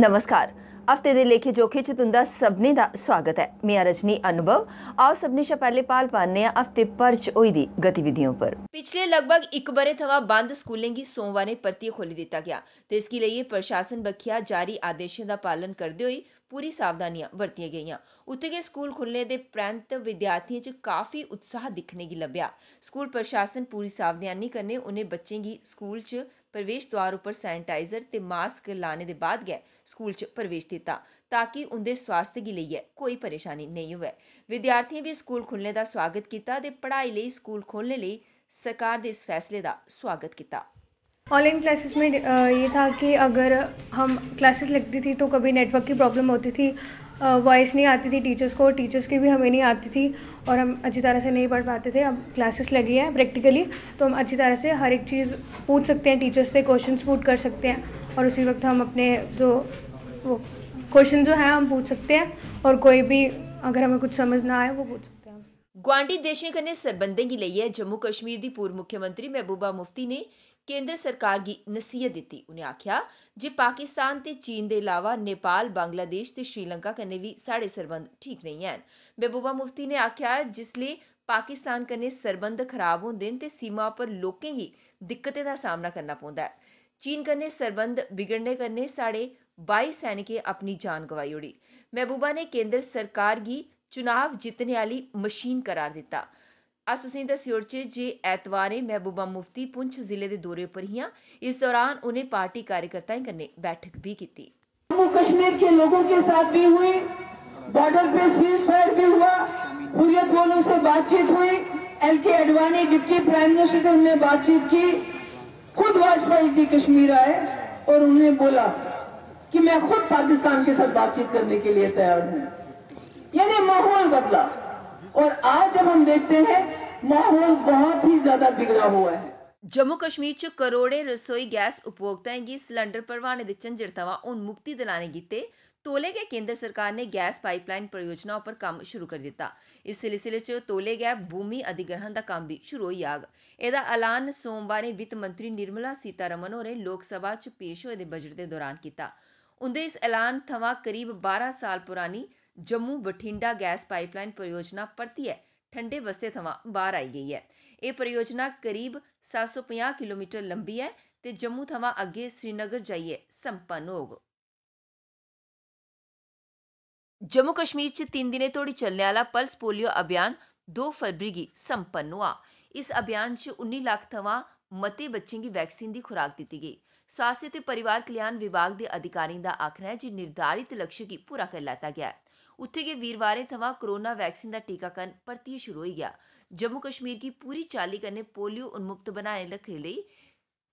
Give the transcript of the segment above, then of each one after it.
ਨਮਸਕਾਰ ਹਫਤੇ ਦੇ ਲੇਖੇ ਜੋਖੇ ਚ ਤੁੰਦਾ ਸਭਨੇ ਦਾ ਸਵਾਗਤ ਹੈ ਮੈਂ ਰਜਨੀ ਅਨੁਭਵ ਆਪ ਸਭਨੇ ਸ਼ਾ ਪਹਿਲੇ ਪਾਲ ਪਾने ਆ ਹਫਤੇ ਪਰਚ ਹੋਈ ਦੀ ਗਤੀਵਿਧੀਆਂ ਪਰ ਪਿਛਲੇ ਲਗਭਗ 1 ਬਰੇ ਥਵਾ ਬੰਦ ਸਕੂਲਿੰਗ ਦੀ ਸੋਮਵਾਰ ਨੇ ਪਰਤੀ ਖੋਲੀ ਦਿੱਤਾ ਗਿਆ ਤੇ ਇਸ ਕੇ ਲਈ ਪ੍ਰਸ਼ਾਸਨ ਬਖਿਆ ਜਾਰੀ ਆਦੇਸ਼ਾਂ ਦਾ ਪਾਲਨ ਕਰਦੇ ਹੋਏ ਪੂਰੀ ਸਾਵਧਾਨੀਆਂ ਵਰਤੀਆਂ ਗਈਆਂ ਉੱਤੇ ਕੇ ਸਕੂਲ ਖੁੱਲਣੇ ਦੇ ਪ੍ਰੰਤ ਵਿਦਿਆਰਥੀਆਂ 'ਚ ਕਾਫੀ ਉਤਸ਼ਾਹ ਦਿਖਣੇ ਕੀ ਲੱਭਿਆ ਸਕੂਲ ਪ੍ਰਸ਼ਾਸਨ ਪੂਰੀ ਸਾਵਧਾਨੀ ਕਰਨੇ ਉਹਨੇ ਬੱਚੇ ਦੀ ਸਕੂਲ 'ਚ ਪ੍ਰਵੇਸ਼ ਦੁਆਰ ਉੱਪਰ ਸੈਨੀਟਾਈਜ਼ਰ ਤੇ ਮਾਸਕ ਲਾਣੇ ਦੇ ਬਾਅਦ ਗਏ ਸਕੂਲ 'ਚ ਪ੍ਰਵੇਸ਼ ਦਿੱਤਾ ਤਾਂ ਕਿ ਉਹਦੇ ਸਵਾਸਥ ਲਈ ਕੋਈ ਪਰੇਸ਼ਾਨੀ ਨਹੀਂ ਹੋਵੇ ਵਿਦਿਆਰਥੀਆਂ ਵੀ ਸਕੂਲ ਖੁੱਲਣੇ ਦਾ ਸਵਾਗਤ ਕੀਤਾ ਤੇ ਪੜ੍ਹਾਈ ਲਈ ਸਕੂਲ ਖੋਲਣ ਲਈ ਸਰਕਾਰ ਦੇ ਇਸ ਫੈਸਲੇ ਦਾ ਸਵਾਗਤ ਕੀਤਾ ਆਨਲਾਈਨ ਕਲਾਸਿਸ ਮੇ ਇਹ ਥਾ ਕਿ ਅਗਰ ਹਮ ਕਲਾਸਿਸ ਲੱਗਦੀ ਥੀ ਤਾਂ ਕਭੀ ਨੈਟਵਰਕ ਕੀ ਪ੍ਰੋਬਲਮ ਹੁੰਦੀ ਥੀ वॉइस नहीं आती थी टीचर्स को टीचर्स की भी हमें नहीं आती थी और हम अच्छी तरह से नहीं पढ़ पाते थे अब क्लासेस लगी हैं प्रैक्टिकली तो हम अच्छी तरह से हर एक चीज़ पूछ सकते हैं टीचर्स से क्वेश्चन पूछ कर सकते हैं और उसी वक्त हम अपने जो वो क्वेश्चन जो हैं हम पूछ सकते हैं और कोई भी अगर हमें कुछ समझ ना आए वो पूछ सकते हैं गुआढ़ी देशों ਕਨੇ संबंधों ਲਈ लिए जम्मू कश्मीर की पूर्व मुख्यमंत्री महबूबा मुफ्ती ने केंद्र सरकार गी नसीहत दित्ती उ'नें आखेआ जे पाकिस्तान ते चीन दे अलावा नेपाल बांग्लादेश ते श्रीलंका कन्नै बी साढ़े सरबंध ठीक नेईं हैन महबूबा मुफ्ती ने आखेआ जिसलै पाकिस्तान कन्नै सरबंध खराब होंदे न ते सीमा पर लोकें गी दिक्कतें दा सामना करना पौंदा ऐ चीन कन्नै सरबंध बिगड़ने कन्नै साढ़े बाई सैनिकें अपनी जान गवाई ओड़ी महबूबा ने केंद्र सरकार गी चुनाव जित्तने आह्ली मशीन करार दित्ता अस ਤੁਸੀਂ ਦੱਸਿਓ ਉਰਚੇ जे ਐਤਵਾਰੇ महबूबा मुफ्ती पुंछ जिले ਦੇ दौरे ਉੱਪਰ ਹੀਆਂ इस दौरान उन्हें पार्टी कार्यकर्ताएं कन्ने बैठक भी की जम्मू कश्मीर के लोगों के साथ भी हुई बॉर्डर पे सीज फायर भी हुआ हुरियत वालों से बातचीत हुई एल के अडवाणी डिप्टी प्राइम मिनिस्टर से उन्होंने बातचीत की खुद वाजपेयी जी कश्मीर आए और उन्होंने बोला कि मैं खुद पाकिस्तान के साथ बातचीत करने के लिए तैयार हूँ यानी माहौल बदला और आज जब हम देखते हैं माहौल बहुत ही ज्यादा बिगड़ा हुआ है ਜੰਮੂ ਕਸ਼ਮੀਰ ਚ ਕਰੋੜੇ ਰਸੋਈ ਗੈਸ ਉਪਭੋਗਤਾਵਾਂ ਦੀ ਸਿਲੰਡਰ ਪਰਵਾਨੇ ਦੇ ਚੰਜਰਤਾਵਾ ਉਹਨ ਮੁਕਤੀ ਦਿਲਾਣੇ ਕੀਤੇ ਤੋਲੇ ਕੇ ਕੇਂਦਰ ਸਰਕਾਰ ਨੇ ਗੈਸ ਪਾਈਪਲਾਈਨ ਪਰਿਯੋਜਨਾ ਉਪਰ ਕੰਮ ਸ਼ੁਰੂ ਕਰ ਦਿੱਤਾ ਇਸ ਸਿਲਸਿਲੇ 'ਚ ਤੋਲੇ ਗੈ ਭੂਮੀ ਅਧਿਗ੍ਰਹਿਣ ਦਾ ਕੰਮ ਵੀ ਸ਼ੁਰੂ ਹੋਈ ਆਗ ਇਹਦਾ ਐਲਾਨ ਸੋਮਵਾਰ ਨੂੰ ਵਿੱਤ ਮੰਤਰੀ ਨਿਰਮਲਾ ਸੀਤਾਰਮਨ ਹੋਰੇ ਲੋਕ ਸਭਾ 'ਚ ਪੇਸ਼ ਹੋਏ ਦੇ ਬਜਟ ਦੇ ਦੌਰਾਨ ਕੀਤਾ ਉਹਦੇ ਇਸ ਐਲਾਨ ਥਵਾ ਕਰੀਬ 12 ਸਾਲ ਪੁਰਾਣੀ ਜੰਮੂ ਬਠਿੰਡਾ ਗੈਸ ਪਾਈਪਲਾਈਨ ਪਰਿਯੋਜਨਾ ਪਰਤੀ ਹੈ ਠੰਡੇ ਵਸਤੇ ਥਵਾ ਬਾਹਰ ਆਈ ਗਈ ਹੈ ਇਹ ਪਰਿਯੋਜਨਾ ਕਰੀਬ 750 ਕਿਲੋਮੀਟਰ ਲੰਬੀ ਹੈ ਤੇ ਜੰਮੂ ਥਵਾ ਅੱਗੇ ਸ੍ਰੀਨਗਰ ਜਾਈਏ ਸੰਪਨ ਹੋਗ ਜੰਮੂ ਕਸ਼ਮੀਰ 'ਚ 3 ਦਿਨੇ ਤੋੜੀ ਚੱਲਣ ਵਾਲਾ ਪਲਸ ਪੋਲੀਓ ਅਭਿਆਨ 2 ਫਰਵਰੀ ਗੀ ਸੰਪਨ ਹੋਆ ਇਸ ਅਭਿਆਨ 'ਚ 19 ਲੱਖ ਥਵਾ ਮਤੇ ਬੱਚਿਆਂ ਦੀ ਵੈਕਸੀਨ ਦੀ ਖੁਰਾਕ ਦਿੱਤੀ ਗਈ ਸਵਾਸਥ ਤੇ ਪਰਿਵਾਰ ਕਲਿਆਣ ਵਿਭਾਗ ਦੇ ਅਧਿਕਾਰੀ ਦਾ ਆਖਣਾ ਹੈ ਜੀ ਨਿਰਧਾਰਿਤ ਲਕਸ਼ਯ ਕੀ ਪੂਰਾ ਕਰ ਲਾਤਾ ਗਿਆ ਹੈ ਉੱਥੇ ਕੇ ਵੀਰਵਾਰੇ थवा ਕਰੋਨਾ ਵੈਕਸੀਨ ਦਾ ਟੀਕਾਕਰਨ ਪਰਤੀ ਸ਼ੁਰੂ ਹੋ ਗਿਆ ਜੰਮੂ ਕਸ਼ਮੀਰ की ਪੂਰੀ ਚਾਲੀ कने ਪੋਲੀਓ ਉਨਮੁਕਤ ਬਣਾਏ रखे ਲਈ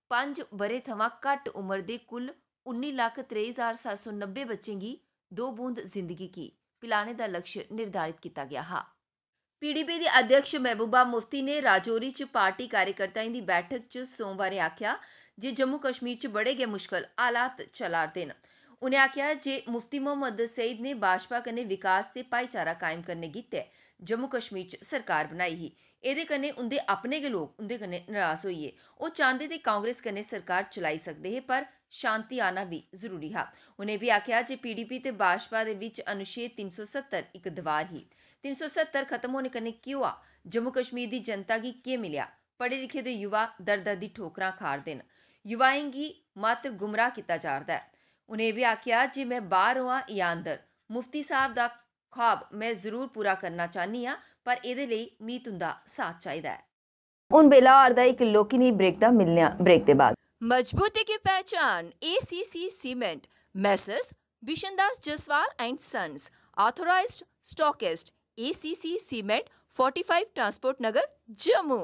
ਪੰਜ ਬਰੇ ਥਵਾ ਘੱਟ ਉਮਰ ਦੇ ਕੁੱਲ 1923790 ਬੱਚੇ ਦੀ ਦੋ ਬੂੰਦ ਜ਼ਿੰਦਗੀ ਕੀ ਪਿਲਾਣੇ ਦਾ ਲਕਸ਼ ਨਿਰਧਾਰਿਤ ਕੀਤਾ ਗਿਆ ਹਾ ਪੀਡੀਪੀ ਦੇ ਅਧਿਕਸ਼ ਮਹਿਬੂਬਾ ਮੁਫਤੀ ਨੇ ਰਾਜੌਰੀ ਚ ਪਾਰਟੀ ਕਾਰਜਕਰਤਾਵਾਂ ਦੀ ਬੈਠਕ ਚ ਸੋਮਵਾਰੇ ਆਖਿਆ ਜੇ ਜੰਮੂ ਕਸ਼ਮੀਰ ਚ ਬੜੇ ਗਏ ਮੁਸ਼ਕਲ ਹਾਲਾਤ ਚਲਾਰ ਦੇਣ ਉਨੇ ਆਖਿਆ ਜੇ ਮੁਫਤੀ ਮੁਹੰਮਦ ਸੈਦ ਨੇ ਬਾਸ਼ਪਾ ਕਨੇ ਵਿਕਾਸ ਤੇ ਪਾਈਚਾਰਾ ਕਾਇਮ ਕਰਨੇ ਕੀਤੇ ਜੰਮੂ ਕਸ਼ਮੀਰ ਚ ਸਰਕਾਰ ਬਣਾਈ ਹੀ ਇਹਦੇ ਕਨੇ ਉਹਦੇ ਆਪਣੇ ਕੇ ਲੋਕ ਉਹਦੇ ਕਨੇ ਨਰਾਜ਼ ਹੋਈਏ ਉਹ ਚਾਹੁੰਦੇ ਤੇ ਕਾਂਗਰਸ ਕਨੇ ਸਰਕਾਰ ਚਲਾਈ ਸਕਦੇ ਹੈ ਪਰ ਸ਼ਾਂਤੀ ਆਣਾ ਵੀ ਜ਼ਰੂਰੀ ਹਾ ਉਹਨੇ ਵੀ ਆਖਿਆ ਜੇ ਪੀਡੀਪੀ ਤੇ ਬਾਸ਼ਪਾ ਦੇ ਵਿੱਚ ਅਨੁਸ਼ੇਦ 370 ਇੱਕ ਦੀਵਾਰ ਹੀ 370 ਖਤਮ ਹੋਣੇ ਕਨੇ ਕਿਉਂ ਆ ਜੰਮੂ ਕਸ਼ਮੀਰ ਦੀ ਜਨਤਾ ਕੀ ਕੀ ਮਿਲਿਆ ਪੜੇ ਲਿਖੇ ਦੇ ਯੁਵਾ ਦਰਦ ਦੀ ਠੋਕਰਾਂ ਖਾਰ ਦੇਣ ਯੁਵਾਇੰਗੀ ਮਾਤਰ ਗੁਮਰਾ ਕੀਤਾ ਜਾ ਹੈ उन्हें भी आख्या जी मैं बार होआं या अंदर मुफ्ती साहब का ख्वाब मैं जरूर पूरा करना चाहनी हाँ पर ये मी तुंदा साथ चाहिए ऐ बेला बेल्ला एक इक नहीं ब्रेक का मिलने ब्रेक के बाद मजबूती की पहचान A C C cement Messrs Bishandas Jaswal and sons authorised stockist C cement 45 transport Nagar Jammu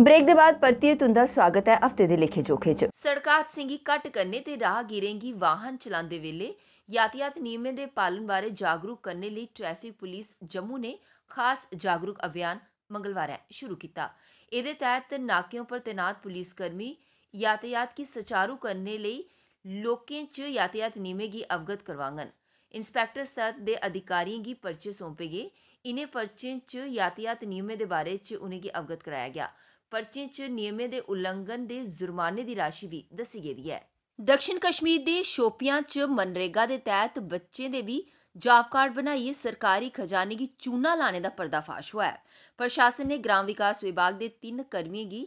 break ਦੇ ਬਾਅਦ ਪਰਤੀਏ ਤੁੰਦਾ ਸਵਾਗਤ ਹੈ ਹਫਤੇ ਦੇ ਲੇਖੇ ਜੋਖੇ 'ਚ ਸੜਕਾਂ ਸਿੰਘੀ ਕੱਟ ਕਰਨੇ ਤੇ ਰਾਹ ਗਿਰੇਗੀ ਵਾਹਨ ਚਲਾਉਂਦੇ ਵੇਲੇ ਯਾਤਿਆਤ ਨਿਯਮਾਂ ਦੇ ਪਾਲਣ ਬਾਰੇ ਜਾਗਰੂਕ ਕਰਨ ਲਈ ਟ੍ਰੈਫਿਕ ਪੁਲਿਸ ਜੰਮੂ ਨੇ ਖਾਸ ਜਾਗਰੂਕ ਅਭਿਆਨ ਮੰਗਲਵਾਰ ਹੈ ਸ਼ੁਰੂ ਕੀਤਾ ਇਹਦੇ ਤਹਿਤ ਨਾਕਿਆਂ ਉੱਪਰ ਤੈਨਾਤ ਪੁਲਿਸ ਕਰਮੀ ਯਾਤਿਆਤ ਕੀ ਸਚਾਰੂ ਕਰਨੇ ਲਈ ਲੋਕਾਂ 'ਚ ਯਾਤਿਆਤ ਨਿਯਮਾਂ ਦੀ ਅਵਗਤ ਕਰਵਾਉਣ ਇਨਸਪੈਕਟਰ ਸਤ ਦੇ ਅਧਿਕਾਰੀਆਂ ਦੀ ਪਰਚੇ ਸੌਂਪੇਗੇ ਇਨੇ ਪਰਚੇ 'ਚ ਯਾਤਿਆਤ ਨਿਯਮਾਂ ਦੇ ਬਾਰੇ 'ਚ ਉਹਨੇ ਕੀ ਅਵਗਤ ਕਰਾਇਆ ਗਿਆ ਪਰਚੇ 'ਚ ਨਿਯਮੇ ਦੇ ਉਲੰਘਣ ਦੇ ਜੁਰਮਾਨੇ ਦੀ ਰਾਸ਼ੀ ਵੀ ਦੱਸੀ ਗਈ ਹੈ ਦਕਸ਼ਿਨ ਕਸ਼ਮੀਰ ਦੇ ਸ਼ੋਪੀਆਂ 'ਚ ਮਨਰੇਗਾ ਦੇ ਤਹਿਤ ਬੱਚੇ ਦੇ ਵੀ ਜੌਬ ਕਾਰਡ ਬਣਾਈਏ ਸਰਕਾਰੀ ਖਜ਼ਾਨੇ ਦੀ ਚੂਨਾ ਲਾਣੇ ਦਾ ਪਰਦਾਫਾਸ਼ ਹੋਇਆ ਹੈ ਪ੍ਰਸ਼ਾਸਨ ਨੇ ਗ੍ਰਾਮ ਵਿਕਾਸ ਵਿਭਾਗ ਦੇ ਤਿੰਨ ਕਰਮੀਆਂ ਦੀ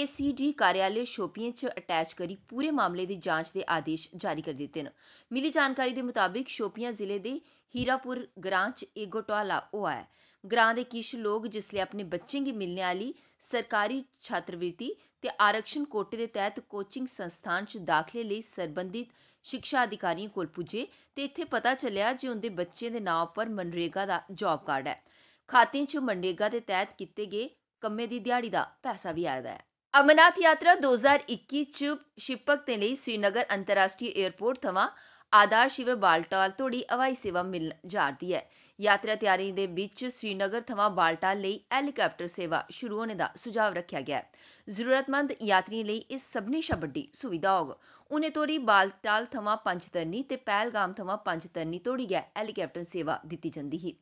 ਏਸੀਡੀ ਕਾਰਿਆਲੇ ਸ਼ੋਪੀਆਂ 'ਚ ਅਟੈਚ ਕਰੀ ਪੂਰੇ ਮਾਮਲੇ ਦੀ ਜਾਂਚ ਦੇ ਆਦੇਸ਼ ਜਾਰੀ ਕਰ ਦਿੱਤੇ ਨੇ ਮਿਲੀ ਜਾਣਕਾਰੀ ਦੇ ਮੁਤਾਬਿਕ ਸ਼ੋਪੀਆਂ ਜ਼ਿਲ੍ਹੇ ਦੇ ਹੀਰਾਪੁਰ ਗ੍ਰਾਂ 'ਚ ਇੱਕ ਘੋਟਾਲਾ ਹੋਇਆ ਹੈ ਗ੍ਰਾਂ ਦੇ ਕਿਸ਼ ਲੋਕ ਜਿਸ ਲਈ ਆਪਣੇ ਬੱਚੇ ਦੀ ਮਿਲਣ ਵਾਲੀ ਸਰਕਾਰੀ ਛਾਤਰਵ੍ਰਿਤੀ ਤੇ ਆਰਕਸ਼ਨ ਕੋਟੇ ਦੇ ਤਹਿਤ ਕੋਚਿੰਗ ਸੰਸਥਾਨ 'ਚ ਦਾਖਲੇ ਲਈ ਸਰਬੰਧਿਤ ਸਿੱਖਿਆ ਅਧਿਕਾਰੀਆਂ ਕੋਲ ਪੁੱਜੇ ਤੇ ਇੱਥੇ ਪਤਾ ਚੱਲਿਆ ਜੇ ਉਹਦੇ ਬੱਚੇ ਦੇ ਨਾਂ ਉੱਪਰ ਮਨਰੇਗਾ ਦਾ ਜੌਬ ਕਾਰਡ ਹੈ ਖਾਤੇ 'ਚ ਮਨਰੇਗਾ ਦੇ ਤਹਿਤ ਕੀਤੇ ਗਏ ਕੰਮੇ ਦੀ ਦਿਹਾੜੀ ਦਾ ਪੈਸਾ ਵੀ ਆਇਆ ਹੈ ਅਮਰਨਾਥ ਯਾਤਰਾ 2021 ਚ ਸ਼ਿਪਕ ਤੇ ਲਈ ਸ੍ਰੀਨਗਰ ਅੰਤਰਰਾਸ਼ਟਰੀ 에어ਪੋਰਟ ਥਵਾ ਆਧਾਰ ਸ਼ਿਵਰ ਬਾਲਟਾਲ ਤੋੜੀ ਹਵਾਈ ਸੇਵਾ ਮਿਲ ਜਾਰਦੀ ਹੈ ਯਾਤਰਾ ਤਿਆਰੀ ਦੇ ਵਿੱਚ ਸ੍ਰੀਨਗਰ ਥਵਾ ਬਾਲਟਾਲ ਲਈ ਹੈਲੀਕਾਪਟਰ ਸੇਵਾ ਸ਼ੁਰੂ ਹੋਣ ਦਾ ਸੁਝਾਅ ਰੱਖਿਆ ਗਿਆ ਹੈ ਜ਼ਰੂਰਤਮੰਦ ਯਾਤਰੀਆਂ ਲਈ ਇਸ ਸਭਨੇ ਵੱਡੀ ਸੁਵਿਧਾ ਹੋਗ ਉਨੇ ਤੋੜੀ ਬਾਲਟਾਲ ਥਵਾ ਪੰਜਤਨੀ ਤੇ ਪਹਿਲਗਾਮ ਥਵਾ ਪੰਜਤਨੀ ਤੋੜੀ ਗਿਆ ਹੈਲੀਕਾਪਟਰ ਸੇਵਾ ਦਿੱਤੀ ਜਾਂਦੀ ਹੈ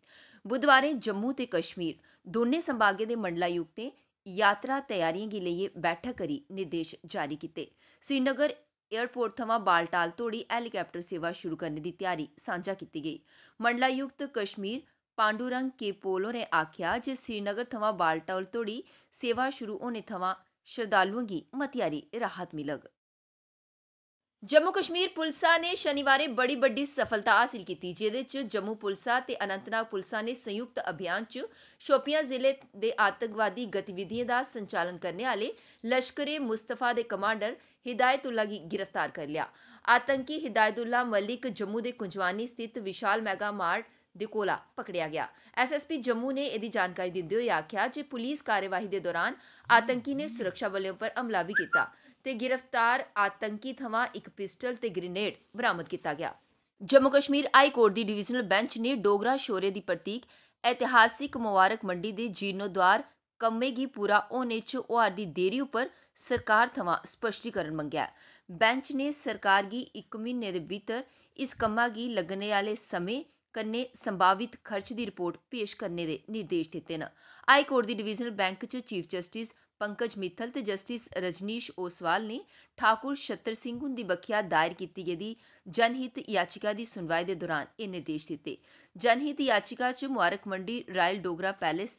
ਬੁੱਧਵਾਰੇ ਜੰਮੂ ਤੇ ਕਸ਼ਮੀਰ ਦੋਨੇ ਸੰਭਾਗੇ ਦੇ ਮੰਡਲਾਯੁਕਤ ਯੁਕਤੇ ਯਾਤਰਾ ਤਿਆਰੀਆਂ ਦੇ ਲਈ ਬੈਠਕ ਕਰੀ ਨਿਰਦੇਸ਼ ਜਾਰੀ ਕੀਤੇ ਸ੍ਰੀਨਗਰ 에어ਪੋਰਟ ਤੋਂ ਬਾਲਟਾਲ ਤੋੜੀ ਹੈਲੀਕਾਪਟਰ ਸੇਵਾ ਸ਼ੁਰੂ ਕਰਨ ਦੀ ਤਿਆਰੀ ਸਾਂਝਾ ਕੀਤੀ ਗਈ ਮੰਡਲਾ ਯੁਕਤ ਕਸ਼ਮੀਰ ਪਾਂਡੂਰੰਗ ਕੇ ਪੋਲੋ ਨੇ ਆਖਿਆ ਜੇ ਸ੍ਰੀਨਗਰ ਤੋਂ ਬਾਲਟਾਲ ਤੋੜੀ ਸੇਵਾ ਸ਼ੁਰੂ ਹੋਣੇ ਤੋਂ ਸ਼ਰਦਾਲੂਆਂ ਦੀ ਮਤਿਆਰੀ ਰਾਹਤ ਮਿਲਗ ਜੰਮੂ ਕਸ਼ਮੀਰ ਪੁਲਸਾ ਨੇ ਸ਼ਨੀਵਾਰੇ ਬੜੀ ਵੱਡੀ ਸਫਲਤਾ ਹਾਸਲ ਕੀਤੀ ਜਿਹਦੇ 'ਚ ਜੰਮੂ ਪੁਲਸਾ ਤੇ ਅਨੰਤਨਾਗ ਪੁਲਸਾ ਨੇ ਸੰਯੁਕਤ ਅਭਿਆਨ 'ਚ ਸ਼ੋਪੀਆਂ ਜ਼ਿਲ੍ਹੇ ਦੇ ਆਤੰਕਵਾਦੀ ਗਤੀਵਿਧੀਆਂ ਦਾ ਸੰਚਾਲਨ ਕਰਨ ਵਾਲੇ ਲਸ਼ਕਰੇ ਮੁਸਤਫਾ ਦੇ ਕਮਾਂਡਰ ਹਿਦਾਇਤੁੱਲਾ ਗ੍ਰਿਫਤਾਰ ਕਰ ਲਿਆ ਆਤੰਕੀ ਹਿਦਾਇਤੁੱਲਾ ਮਲਿਕ ਜੰਮੂ ਦੇ ਕੁੰਜਵਾਨੀ ਸਥਿਤ ਵਿਸ਼ਾਲ ਮੈਗਾ ਮਾਰਟ ਦੇ ਕੋਲਾ ਪਕੜਿਆ ਗਿਆ ਐਸਐਸਪੀ ਜੰਮੂ ਨੇ ਇਹਦੀ ਜਾਣਕਾਰੀ ਦਿੰਦੇ ਹੋਏ ਆਖਿਆ ਕਿ ਪੁਲਿਸ ਕਾਰਵਾਈ ਦੇ ਦੌਰਾਨ ਆਤੰਕੀ ਨੇ ਸੁਰੱਖਿਆ ਬਲਿਆਂ ਪਰ ਹਮਲਾ ਵੀ ਕੀਤਾ ਤੇ ਗ੍ਰਿਫਤਾਰ ਆਤੰਕੀ ਥਵਾ ਇੱਕ ਪਿਸਟਲ ਤੇ ਗ੍ਰੇਨੇਡ ਬਰਾਮਦ ਕੀਤਾ ਗਿਆ ਜੰਮੂ ਕਸ਼ਮੀਰ ਹਾਈ ਕੋਰਟ ਦੀ ਡਿਵੀਜ਼ਨਲ ਬੈਂਚ ਨੇ ਡੋਗਰਾ ਸ਼ੋਰੇ ਦੀ ਪ੍ਰਤੀਕ ਇਤਿਹਾਸਿਕ ਮੁਬਾਰਕ ਮੰਡੀ ਦੇ ਜੀਰਨੋਦਵਾਰ ਕੰਮੇਗੀ ਪੂਰਾ ਹੋਣੇ 'ਚ ਉਹਾਰ ਦੀ ਦੇਰੀ ਉੱਪਰ ਸਰਕਾਰ ਥਵਾ ਸਪਸ਼ਟੀਕਰਨ ਮੰਗਿਆ ਬੈਂਚ ਨੇ ਸਰਕਾਰ ਦੀ 1 ਮਹੀਨੇ ਦੇ ਭੀਤਰ ਇਸ ਕੰਮਾਂ ਦੀ ਲੱਗਣੇ ਵਾਲੇ ਸਮੇਂ ਕਰਨੇ ਸੰਭਾਵਿਤ ਖਰਚ ਦੀ ਰਿਪੋਰਟ ਪੇਸ਼ ਕਰਨੇ ਦੇ ਨਿਰਦੇਸ਼ ਦਿੱਤੇ ਨੇ ਹਾਈ ਕੋਰਟ ਦੀ ਡਿਵੀਜ਼ਨਲ ਬੈਂਕ 'ਚ ਚੀਫ ਜਸਟਿਸ ਪੰਕਜ ਮਿੱਥਲ ਤੇ ਜਸਟਿਸ ਰਜਨੀਸ਼ ਓਸਵਾਲ ਨੇ ਠਾਕੁਰ ਛੱਤਰ ਸਿੰਘ ਦੀ ਬਖਿਆ ਦਾਇਰ ਕੀਤੀ ਗਈ ਦੀ ਜਨਹਿਤ ਯਾਚਿਕਾ ਦੀ ਸੁਣਵਾਈ ਦੇ ਦੌਰਾਨ ਇਹ ਨਿਰਦੇਸ਼ ਦਿੱਤੇ ਜਨਹਿਤ ਯਾਚਿਕਾ 'ਚ ਮੁਆਰਕ ਮੰਡੀ ਰਾਇਲ ਡੋਗਰਾ ਪੈਲੇਸ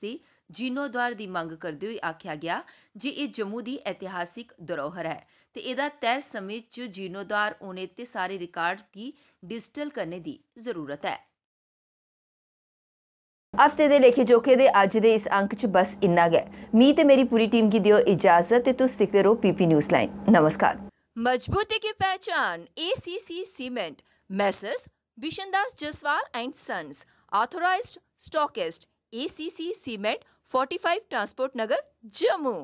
ਜੀਨੋ ਦਵਾਰ ਦੀ ਮੰਗ ਕਰਦੇ ਹੋਏ ਆਖਿਆ ਗਿਆ ਜੇ ਇਹ ਜੰਮੂ ਦੀ ਇਤਿਹਾਸਿਕ ਧਰੋਹਰ ਹੈ ਤੇ ਇਹਦਾ ਤੈਅ ਸਮੇਂ 'ਚ ਦਵਾਰ ਉਹਨੇ ਤੇ ਸਾਰੇ ਰਿਕਾਰਡ ਕੀ ਡਿਜੀਟਲ ਕਰਨੇ ਦੀ ਜ਼ਰੂਰਤ ਹੈ ਹਫਤੇ ਦੇ ਲੇਖੇ ਜੋਖੇ ਦੇ ਅੱਜ ਦੇ ਇਸ ਅੰਕ 'ਚ ਬਸ ਇੰਨਾ ਗਿਆ ਮੀ ਤੇ ਮੇਰੀ ਪੂਰੀ ਟੀਮ ਕੀ ਦਿਓ ਇਜਾਜ਼ਤ ਤੇ ਤੁਸੀਂ ਦੇਖਦੇ ਰਹੋ ਪੀਪੀ ਨਿਊਜ਼ ਲਾਈਨ ਨਮਸਕਾਰ ਮਜ਼ਬੂਤੀ ਕੀ ਪਹਿਚਾਨ ACC cement Messrs Bishandas Jaswal and sons authorised stockist ACC cement 45 transport Nagar Jammu